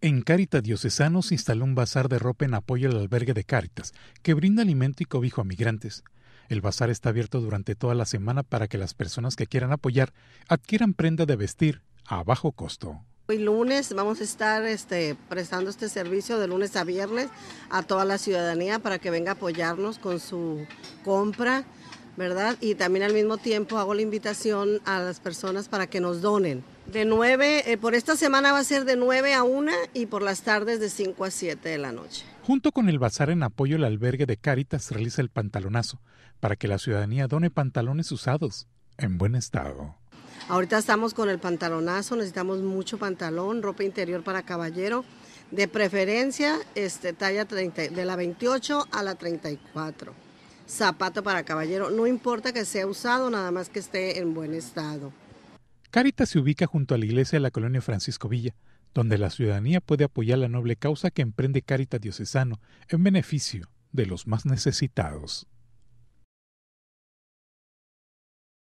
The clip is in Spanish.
En Cáritas Diocesano se instaló un bazar de ropa en apoyo al albergue de Cáritas, que brinda alimento y cobijo a migrantes. El bazar está abierto durante toda la semana para que las personas que quieran apoyar adquieran prenda de vestir a bajo costo. Hoy lunes vamos a estar este, prestando este servicio de lunes a viernes a toda la ciudadanía para que venga a apoyarnos con su compra, ¿verdad? Y también al mismo tiempo hago la invitación a las personas para que nos donen. De 9, eh, por esta semana va a ser de 9 a 1 y por las tardes de 5 a 7 de la noche. Junto con el bazar en apoyo el albergue de Cáritas realiza el pantalonazo para que la ciudadanía done pantalones usados en buen estado. Ahorita estamos con el pantalonazo, necesitamos mucho pantalón, ropa interior para caballero, de preferencia este, talla 30, de la 28 a la 34 zapato para caballero, no importa que sea usado, nada más que esté en buen estado. Carita se ubica junto a la iglesia de la colonia Francisco Villa, donde la ciudadanía puede apoyar la noble causa que emprende Carita Diocesano en beneficio de los más necesitados.